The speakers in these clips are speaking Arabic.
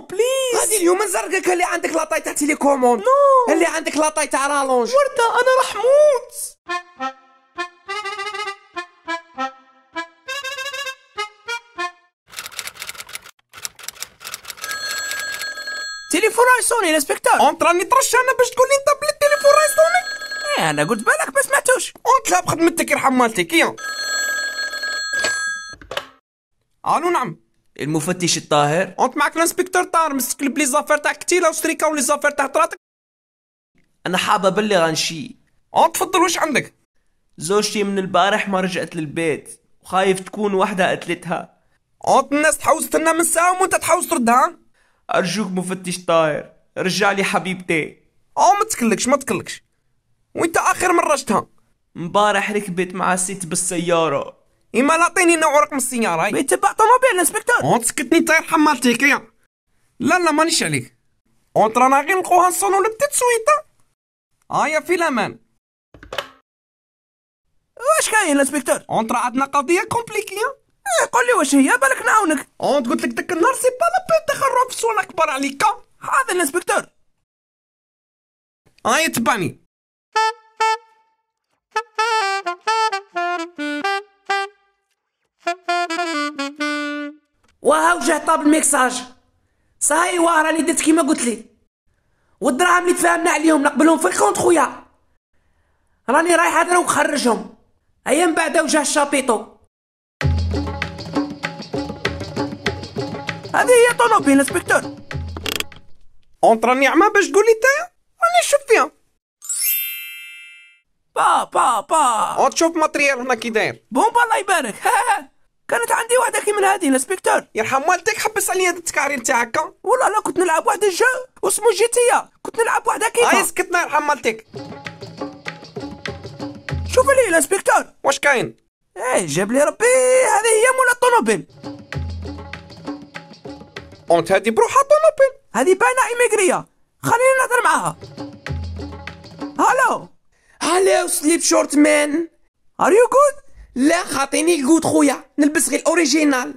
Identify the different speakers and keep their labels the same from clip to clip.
Speaker 1: بليز oh, هذه اليوم نزرقك اللي عندك لاطاي تاع تيليكوموند نو اللي عندك لاطاي تاع رالونج ورده انا راح موت تليفون رايسوني الانسبكتور اون راني ترش انا باش تقول لي انت بلي التليفون رايسوني ايه انا قلت بالك ما سمعتوش اون لا بخدمتك يرحم مالتك يا الو نعم المفتش الطاهر انت معك الانسبكتور طاهر مسك لي زافير تاع كتيله وشريكه ولي زافير تاع طراتك انا حابه ابلغ عن شي انت تفضل واش عندك زوجتي من البارح ما رجعت للبيت وخايف تكون وحدها قتلتها انت الناس تحوس تنا من ساعه وانت تحوس تردها ارجوك مفتش طاهر رجع لي حبيبتي او ما تكلكش ما تكلكش وانت اخر مره شتها امبارح ركبت مع الست بالسياره اما لا عطيني نوع رقم السياره ما تبع طوموبيل انسبكتور اون سكتني طير يرحم مالتيك لا لا مانيش عليك اون رانا غير نلقوها نصونو لبتت سويطه هايا في الامان واش كاين الانسبكتور اون عندنا قضيه كومبليكيه إيه قول لي واش هي بالك نعاونك اون قلت لك داك النهار سي با لا بين روح في السوق كبر عليك هذا الانسبكتور هاي تبعني وها وجه طاب الميكساج صاي واه راني درت كيما قلت لي والدراهم اللي تفاهمنا عليهم نقبلهم في الكونت خويا راني رايح انا وخرجهم هيا من بعد وجه الشابيطو هذه هي طوموبيل انسبكتور اونطرا عما باش تقول لي انت راني نشوف فيها با با با وتشوف ماتريال هنا كي داير بومبا الله يبارك ها ها كانت عندي واحدة كي من هذه الانسبكتور يرحم والديك حبس عليا هاد التكارير هكا والله انا كنت نلعب واحد الجو واسمه جيتيا إيه. كنت نلعب واحدة كيما هاي آه، سكتنا يرحم والديك شوف لي الانسبكتور واش كاين ايه جاب لي ربي هذه هي مولا الطوموبيل اونت هذه بروحها طوموبيل هذه باينة ايميغرية خليني نهضر معاها هالو هالو سليب شورت مان ار يو جود لا خاطيني الجود خويا نلبس غير الاوريجينال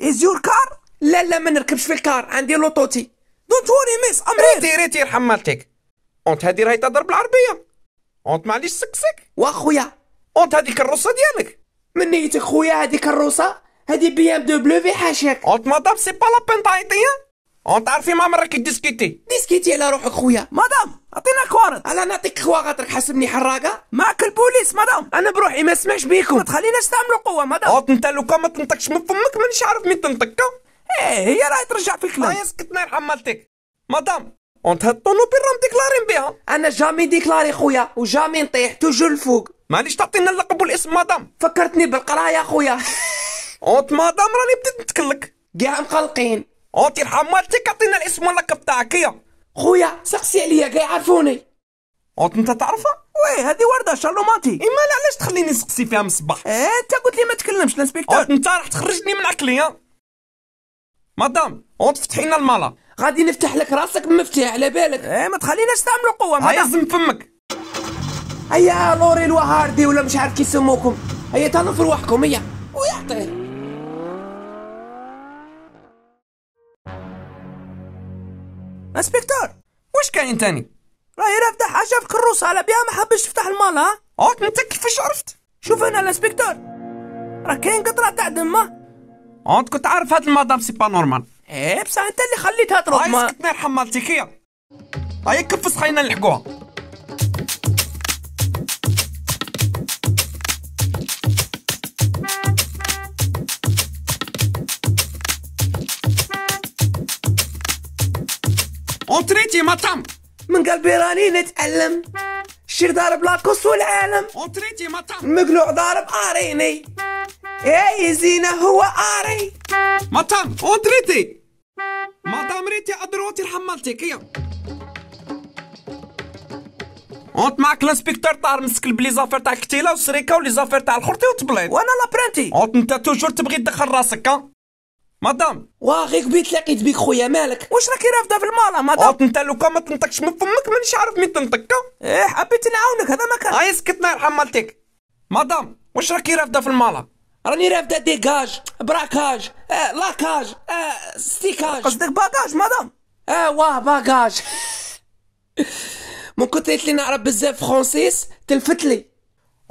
Speaker 1: از يور كار لا لا ما نركبش في الكار عندي لوطوتي دونت وري ميس ام ريتي ريتي يرحم مالتك اونت هادي راهي تضرب العربيه اونت معليش سكسك واخويا اونت هادي كروسه ديالك من نيتك خويا هادي الكروسة هادي بي ام دبليو في حاشاك اونت مادام سي با لا بين تعيطي اونت عارفي ما مرة كي ديسكيتي ديسكيتي على روحك خويا ما خوارط انا نعطيك خاطرك حاسبني حراقه معك البوليس مدام انا بروحي ما اسمعش بيكم ما تخليناش تعملوا قوه مدام اوت انت لو ما تنطقش من فمك مانيش عارف مين تنطق ايه هي راهي ترجع في الكلام آه اسكت نار حمالتك مدام انت هاد الطونوبيل راهم ديكلارين بها انا جامي ديكلاري خويا وجامي نطيح توجو الفوق معليش تعطينا اللقب والاسم مدام فكرتني بالقرايه خويا اونت مدام راني بديت نتكلك كاع مقلقين اونت يرحم مالتك عطينا الاسم واللقب تاعك يا خويا سقسي عليا كاع يعرفوني عط انت تعرفها وي هذه ورده شارلوماتي اما لا علاش تخليني نسقسي فيها من الصباح اه انت قلت لي ما تكلمش الانسبكتور انت راح تخرجني من عقلي ها مدام اون فتحي لنا المالا غادي نفتح لك راسك بمفتاح على بالك اه ما تخليناش نستعملوا قوه مدام زم فمك هيا لوري الوهاردي ولا مش عارف كيسموكم هيا تهلاو في رواحكم هيا ويعطيه اسبكتور واش كاين تاني راهي رافده حاجه في كروسها على بها ما حبش تفتح المال ها عاود انت كيفاش عرفت شوف هنا الاسبكتور راه كاين قطره تاع دمه عاد كنت عارف هاد المدام سي با نورمال ايه بصح انت اللي خليتها تروح ما اسكت نرحم مالتيكيه هيا كف سخينا نلحقوها تريتي مطم من قلبي راني نتألم شير ضارب لاكوس والعالم اونتريتي مطم مقلوع ضارب اريني اي زينة هو اري اون تريتي مدام ريتي ادروتي حملتك كيا اونت معاك لانسبكتور طار مسك بلي زافير تاع كتيله وسريكه ولي زافير تاع الخرطي وتبليط وانا لابرانتي اونت انت توجور تبغي تدخل راسك ها مدام غير بيت لقيت بيك خويا مالك واش راكي رافده في المالا مدام انت لو كان ما تنطقش من فمك مانيش عارف مين تنطق ايه حبيت نعاونك هذا ما كان هاي سكت يرحم مالتك مدام واش راكي رافده في المالا راني رافده ديكاج براكاج آه لاكاج آه ستيكاج قصدك باكاج مدام اه واه باكاج من كثر اللي نعرف بزاف فرونسيس تلفت لي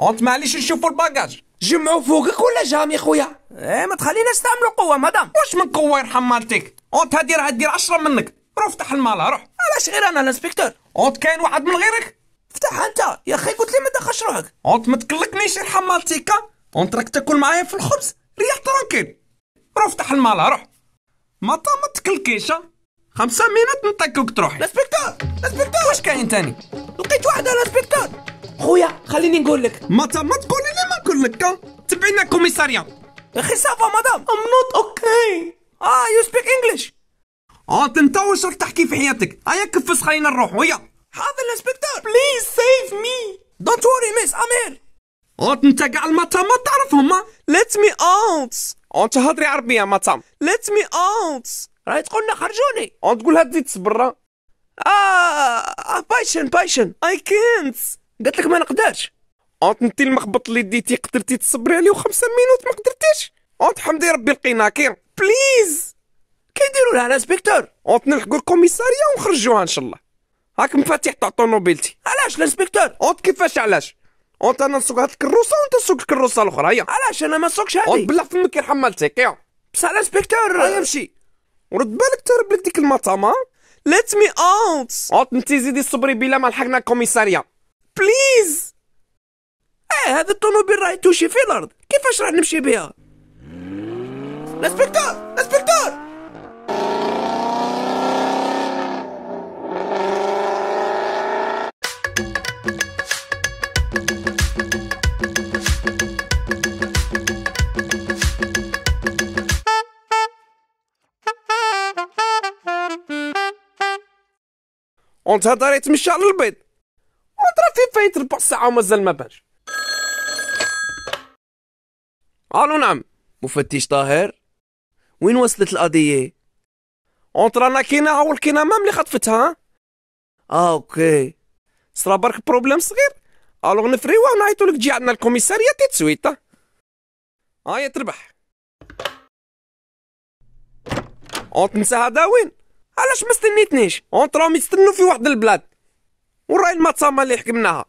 Speaker 1: انت معليش نشوفوا الباكاج جمعوا فوقك ولا جامي خويا ايه ما تخليناش نستعملوا قوه مدام واش من قوه يرحم مالتك اونت هادي راه دير 10 منك روح افتح المال روح علاش غير انا الانسبكتور اونت كاين واحد من غيرك افتح انت يا اخي قلت لي ما تدخلش روحك اونت ما تقلقنيش يرحم مالتك اونت راك تاكل معايا في الخبز ريح ترونكيل روح افتح المال روح ما ما تكلكيش خمسة مينات نتاكوك تروحي الانسبكتور الانسبكتور واش كاين تاني لقيت واحد الانسبكتور خويا خليني نقول لك ما ما تقولي لي ما نقول لك تبعينا كوميساريا يا اخي سافا مدام ام نوت اوكي اه يو سبيك انجلش اه واش راك تحكي في حياتك هيا كفس خلينا نروح ويا حاضر الانسبكتور بليز سيف مي دونت وري ميس ام هير اه انت كاع المطام ما تعرفهم ليت مي اوت انت هضري عربيه مطام ليت مي اوت راهي تقولنا خرجوني انت تقولها تزيد تصبر اه بايشن بايشن اي كانت قلت لك ما نقدرش انت المخبط اللي ديتي قدرتي تصبري عليه وخمسة مينوت ما قدرتيش انت حمدي ربي لقينا كير بليز كيديروا لها الانسبكتور انت نلحقوا الكوميساريه ونخرجوها ان شاء الله هاك مفاتيح تاع طونوبيلتي علاش الانسبكتور انت كيفاش علاش انت انا نسوق هاد الكروسه وانت تسوق الكروسه الاخرى هيا علاش انا ما نسوقش هادي بالله فمك يرحم مالتك يا بصح الانسبكتور هيا مشي ورد بالك تهرب لك ديك المطامه ليت مي اوت انت زيدي صبري بلا ما لحقنا الكوميساريه بليز اه هذا الطوموبيل راهي توشي في الارض كيفاش راح نمشي بها الاسبكتور الاسبكتور انت هضريت من على البيض وانت راه فايت ربع ساعه ومازال ما باش قالوا نعم مفتش طاهر وين وصلت القضية؟ اونترا لكينا او الكيناما ملي خطفتها اه اوكي صرا برك بروبليم صغير الوغ نفريوه ونعيطو لك تجي عندنا الكوميسارية تي تسويت هايا آه، تربح اونت نسى هذا وين علاش ما استنيتنيش اونت راهم يستنوا في واحد البلاد وراي الماتسامة اللي حكمناها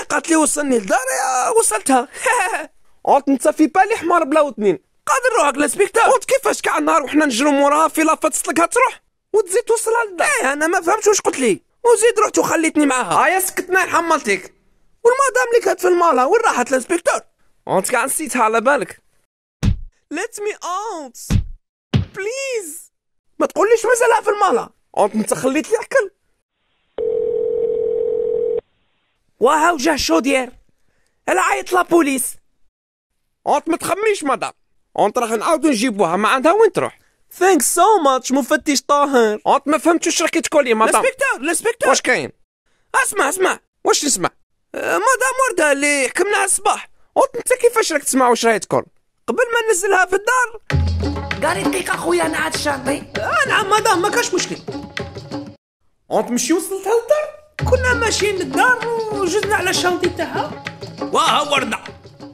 Speaker 1: إيه، قالت لي وصلني لداري آه، وصلتها قلت نتصفي بالي حمار بلا وتنين قادر روحك لا سبيكتر كيفاش كاع النهار وحنا نجرو موراها في لافا تسلقها تروح وتزيد توصل للدار ايه انا ما فهمتش واش قلت لي وزيد رحت وخليتني معاها هيا آه، سكتنا حملتك والمدام اللي كانت في المالا وين راحت الانسبكتور انت كاع نسيتها على بالك ليت مي اوت بليز ما تقوليش مازالها في المالا انت انت خليت لي عقل واه وجه شو العيط لابوليس انت ما تخميش مدام انت راح نعاودو نجيبوها ما عندها وين تروح ثانكس سو ماتش مفتش طاهر انت ما فهمتش راكي تقولي إيه، مدام الانسبكتور الانسبكتور واش كاين اسمع اسمع واش نسمع أه مدام وردة اللي حكمنا على الصباح انت انت كيفاش راك تسمع واش راهي تقول قبل ما ننزلها في الدار قاري دقيقه خويا انا عاد شاطي آه نعم مدام ما كاش مشكل انت مشي وصلتها للدار كنا ماشيين للدار وجزنا على الشنطي تاعها وها وردة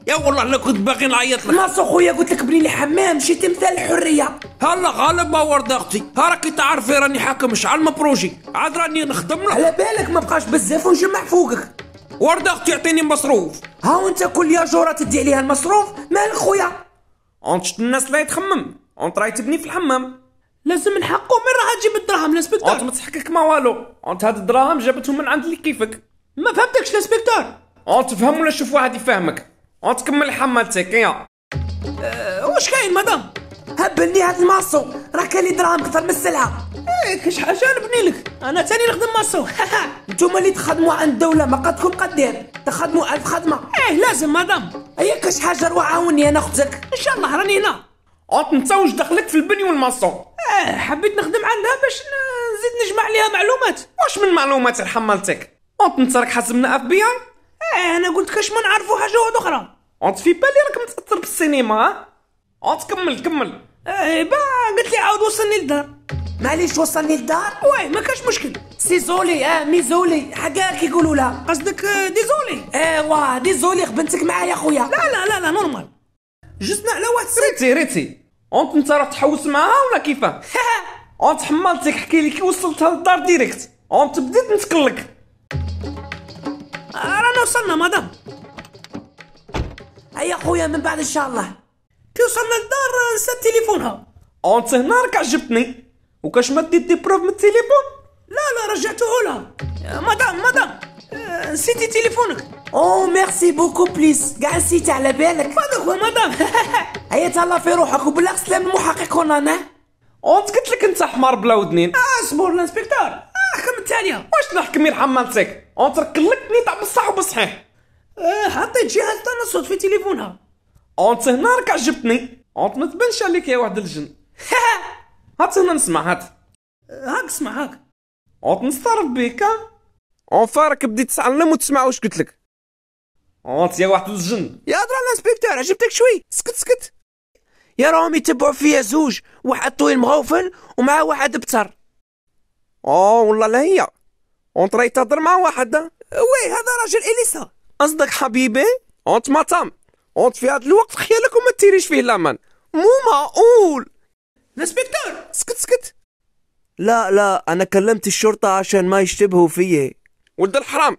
Speaker 1: يا والله انا كنت باغي نعيط لك ناصو خويا قلت لك بني لي حمام شي تمثال الحريه هلا غالب ورد اختي ها راكي تعرفي راني حاكم شحال من بروجي عاد راني نخدم لك على بالك ما بقاش بزاف ونجمع فوقك ورده اختي يعطيني مصروف ها وانت كل يا جوره تدي عليها المصروف مالك خويا انت الناس لا يتخمم انت راهي تبني في الحمام لازم نحقو من راها تجيب الدراهم لاسبيكتور انت ما تحكك ما والو انت هاد الدراهم جابتهم من عند اللي كيفك ما فهمتكش لاسبيكتور انت تفهم ولا شوف واحد يفهمك ونتكمل حمالتك يا أه واش كاين مدام هبلني هاد الماسو راه كاين لي دراهم اكثر من السلعه ايه حاجه نبني لك انا تاني نخدم ماسو نتوما اللي تخدموا عند الدوله ما قدكم قدير تخدموا الف خدمه ايه لازم مدام ايه كاش حاجه روح عاوني انا اختك ان شاء الله راني هنا وتنتوج دخلك في البني والماسو اه حبيت نخدم عندها باش نزيد نجمع عليها معلومات واش من معلومات حملتك وانت راك حاسبنا اف بي اي اه انا قلت كاش ما نعرفوا حاجه اخرى اونت في بالي راك متاثر بالسينما اونت كمل كمل اه با قلت لي عاود وصلني للدار معليش وصلني للدار واه ما كاش مشكل سيزولي اه ميزولي حكا كيقولوا لها قصدك آه، ديزولي ايوا ديزولي خبنتك معايا خويا لا لا لا لا نورمال جزنا على واحد ريتي ريتي اونت انت راه تحوس معاها ولا كيفاه اونت حمالتك حكي لي كي وصلتها للدار ديريكت اونت بديت نتكلك آه، رانا وصلنا مدام هيا خويا من بعد ان شاء الله كي وصلنا للدار نسات تليفونها انت هنا راك عجبتني وكاش ما ديت دي بروف من التليفون لا لا رجعته لها مدام مدام نسيتي آه، تليفونك او ميرسي بوكو بليس كاع نسيت على بالك هذاك مدام هيا تهلا في روحك وبالله سلام المحقق هنا انا انت قلت لك انت حمار بلا ودنين آه، اصبر الانسبكتور احكم آه، الثانيه واش نحكم يرحم مالتك انت ركلك نيت بصح وبصحيح آه حطيت جهاز تنصت في تليفونها انت هنا راك عجبتني انت ما تبانش عليك يا واحد الجن هات هنا نسمع هات هاك اسمع هاك انت نستعرف بك اونفا راك بديت تتعلم وتسمع واش قلت لك انت يا واحد الجن يا هضره الانسبكتور عجبتك شوي سكت سكت يا راهم يتبعوا فيا زوج واحد طويل مغوفل ومع واحد بتر اه والله لا هي اونت راهي تهضر مع واحد وي هذا راجل اليسا قصدك حبيبي أنت ما تم أنت في هذا الوقت خيالك وما تيريش فيه لمن مو معقول الانسبكتور سكت سكت لا لا انا كلمت الشرطه عشان ما يشتبهوا فيي ولد الحرام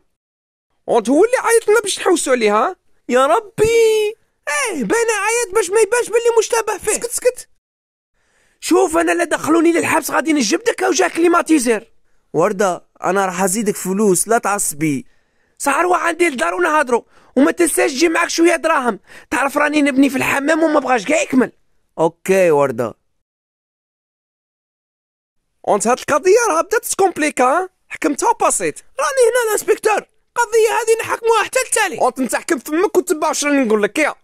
Speaker 1: أنت هو اللي عيط لنا باش نحوسوا عليها يا ربي ايه بانا عيط باش ما يبانش باللي مشتبه فيه سكت سكت شوف انا لا دخلوني للحبس غادي نجبدك او جا كليماتيزير وردة انا راح ازيدك فلوس لا تعصبي سهروا عندي الدار ونهضروا وما تنساش تجي معاك شويه دراهم تعرف راني نبني في الحمام وما بغاش كاع يكمل اوكي ورده اونت هاد القضيه راه بدات تكومبليكا حكمتها وباسيت راني هنا الانسبكتور القضيه هذه نحكموها حتى التالي اونت انت حكم فمك وتبع واش راني نقول لك يا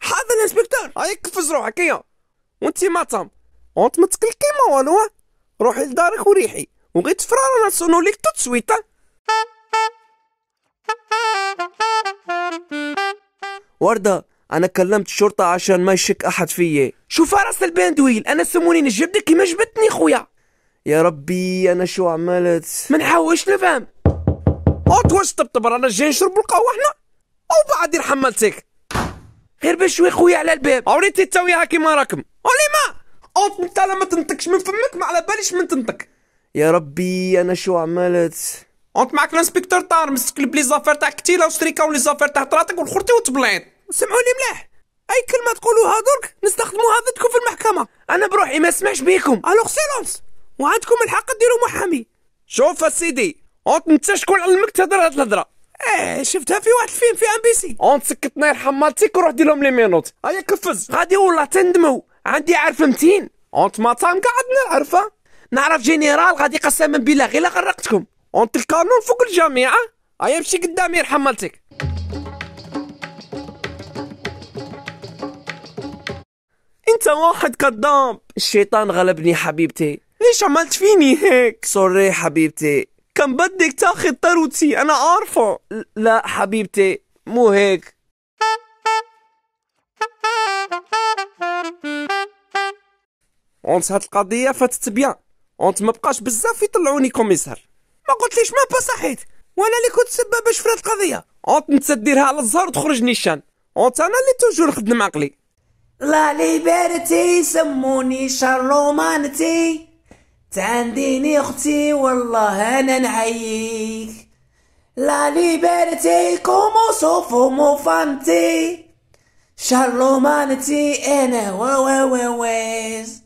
Speaker 1: حاضر الانسبكتور هاي كفز روحك يا وانت ما تم اونت ما تكل ما والو روحي لدارك وريحي وغير تفرار انا ليك تو سويت وردة أنا كلمت الشرطة عشان ما يشك أحد فيي شو فرس البندويل أنا سموني جبدك ما جبتني خويا يا ربي أنا شو عملت ما حوش نفهم واش طبطب رانا جاي نشرب القهوة أو بعد حملتك غير بشوي خويا على الباب أوريتي عوريتي هاكي كيما راكم ولما أوت انت لما تنطكش من فمك ما على باليش من تنطك يا ربي انا شو عملت انت معاك الانسبكتور طار مسك بلي زافير تاع كتيله وشريكه ولي زافير تاع طراتك والخرتي وتبليط سمعوني ملاح اي كلمه تقولوها درك نستخدموها ضدكم في المحكمه انا بروحي ما سمعش بيكم الوغ سيلونس وعندكم الحق ديروا محامي شوف سيدي انت انت شكون علمك تهضر هاد الهضره اه شفتها في واحد الفيلم في ام بي سي انت سكتنا يرحم مالتيك وروح دير لهم لي مينوت هيا كفز غادي والله تندموا عندي عارف متين انت ما تام قاعد نعرفه نعرف جينيرال غادي قسما بالله غير غرقتكم انت القانون فوق الجميع هيا امشي قدامي يرحم مالتك انت واحد كذاب الشيطان غلبني حبيبتي ليش عملت فيني هيك سوري حبيبتي كان بدك تاخذ طروتي انا عارفه لا حبيبتي مو هيك انت هاد القضيه فاتت بيان انت ما بقاش بزاف يطلعوني كوميسار ما قلتليش ما بصحيت وانا اللي كنت باش في القضيه عاد نتسديرها على الزهر وتخرجني الشان عاد انا اللي توجور نخدم عقلي لا ليبرتي سموني شرومانتي تعنديني اختي والله انا نعييك لا ليبرتي كومو سوفو مو فانتي شارلومانتي انا وووويز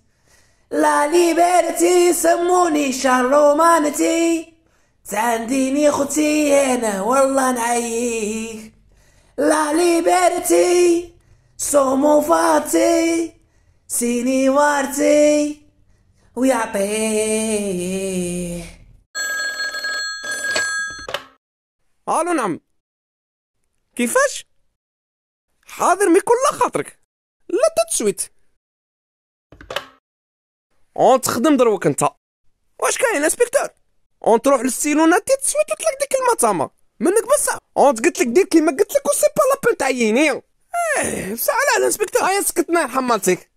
Speaker 1: لا ليبرتي سموني شارلومانتي سانديني خوتي انا والله نعييك لا ليبرتي صومو فاتي سيني وارتي ويعطيه الو نعم كيفاش حاضر مي كل خاطرك لا تتسويت اون تخدم دروك انت واش كاين انسبكتور تروح للسيلونا تي تسويت وتلك ديك المطامه منك بصح اون قلت لك دير كيما قلت لك وسي با لابون تعييني اه بصح على الانسبكتور هيا سكتنا حمالتك